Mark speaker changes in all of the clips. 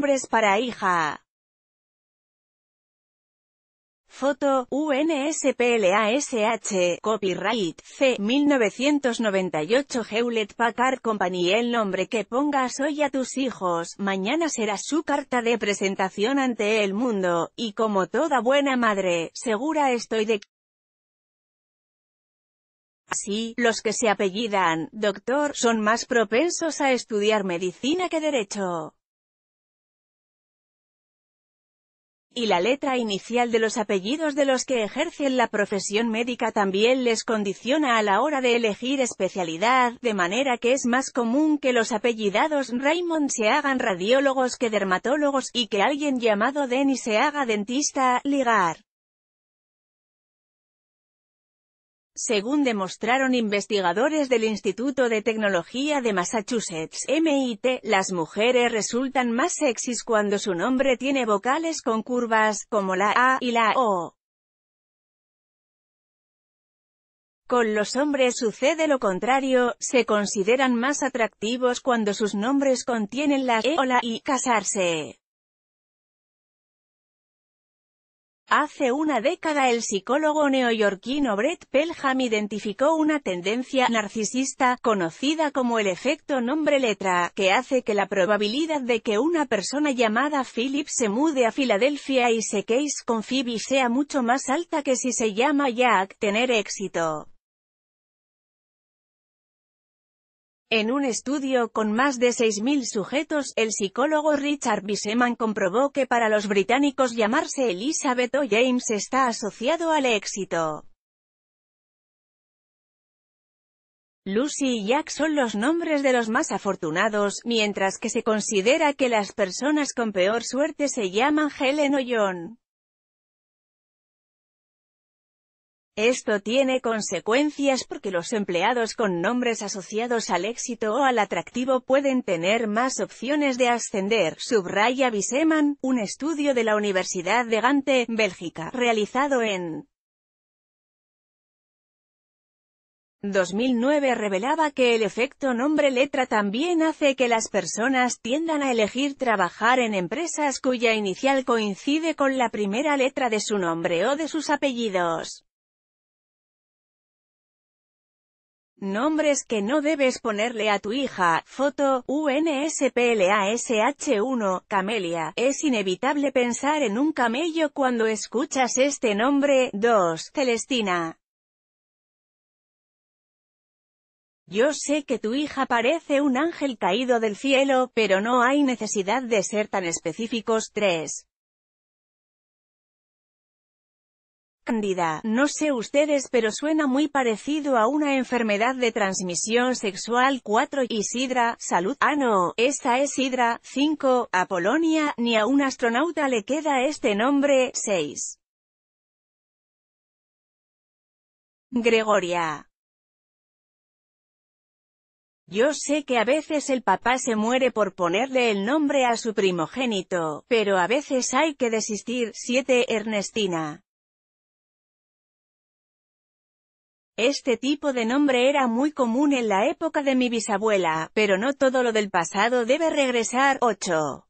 Speaker 1: NOMBRES para hija. Foto, UNSPLASH, copyright, C, 1998 Hewlett Packard Company El nombre que pongas hoy a tus hijos, mañana será su carta de presentación ante el mundo, y como toda buena madre, segura estoy de que Así, los que se apellidan, doctor, son más propensos a estudiar medicina que derecho. y la letra inicial de los apellidos de los que ejercen la profesión médica también les condiciona a la hora de elegir especialidad, de manera que es más común que los apellidados Raymond se hagan radiólogos que dermatólogos, y que alguien llamado Denny se haga dentista, ligar. según demostraron investigadores del Instituto de Tecnología de Massachusetts, MIT, las mujeres resultan más sexys cuando su nombre tiene vocales con curvas, como la A y la O. Con los hombres sucede lo contrario, se consideran más atractivos cuando sus nombres contienen la E o la I. Casarse. Hace una década el psicólogo neoyorquino Brett Pelham identificó una tendencia narcisista, conocida como el efecto nombre-letra, que hace que la probabilidad de que una persona llamada Philip se mude a Filadelfia y se case con Phoebe sea mucho más alta que si se llama Jack, tener éxito. En un estudio con más de 6.000 sujetos, el psicólogo Richard Biseman comprobó que para los británicos llamarse Elizabeth o James está asociado al éxito. Lucy y Jack son los nombres de los más afortunados, mientras que se considera que las personas con peor suerte se llaman Helen o John. Esto tiene consecuencias porque los empleados con nombres asociados al éxito o al atractivo pueden tener más opciones de ascender, subraya Biseman, un estudio de la Universidad de Gante, Bélgica, realizado en 2009 revelaba que el efecto nombre-letra también hace que las personas tiendan a elegir trabajar en empresas cuya inicial coincide con la primera letra de su nombre o de sus apellidos. Nombres que no debes ponerle a tu hija, foto, UNSPLASH1, Camelia. Es inevitable pensar en un camello cuando escuchas este nombre, 2, Celestina. Yo sé que tu hija parece un ángel caído del cielo, pero no hay necesidad de ser tan específicos, 3. no sé ustedes pero suena muy parecido a una enfermedad de transmisión sexual 4 y sidra, salud, ah no, esta es sidra, 5, Apolonia, ni a un astronauta le queda este nombre, 6. Gregoria yo sé que a veces el papá se muere por ponerle el nombre a su primogénito, pero a veces hay que desistir. 7. Ernestina. Este tipo de nombre era muy común en la época de mi bisabuela, pero no todo lo del pasado debe regresar. 8.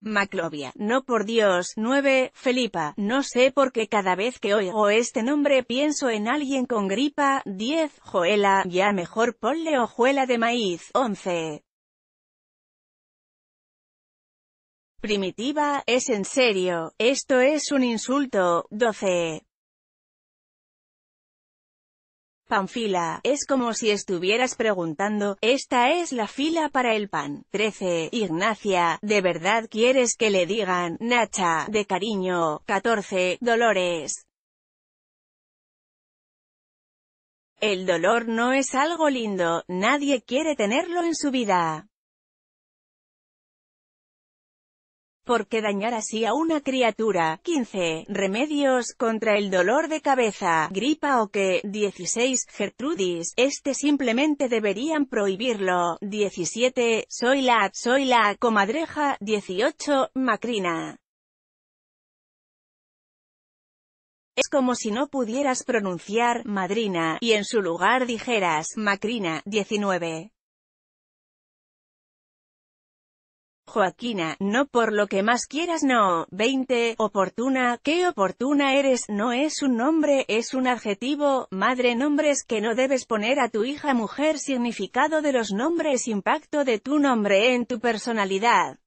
Speaker 1: Maclovia, no por Dios, 9, Felipa, no sé por qué cada vez que oigo este nombre pienso en alguien con gripa, 10, Joela, ya mejor ponle hojuela de maíz, 11. Primitiva, es en serio, esto es un insulto, 12. Panfila, es como si estuvieras preguntando, esta es la fila para el pan. 13. Ignacia, ¿de verdad quieres que le digan, Nacha, de cariño? 14. Dolores. El dolor no es algo lindo, nadie quiere tenerlo en su vida. ¿Por qué dañar así a una criatura. 15. Remedios contra el dolor de cabeza, gripa o qué 16. Gertrudis, este simplemente deberían prohibirlo. 17. Soy la, soy la comadreja. 18. Macrina. Es como si no pudieras pronunciar, madrina, y en su lugar dijeras, macrina, 19. Joaquina, no por lo que más quieras no, 20, oportuna, qué oportuna eres, no es un nombre, es un adjetivo, madre nombres que no debes poner a tu hija mujer significado de los nombres impacto de tu nombre en tu personalidad.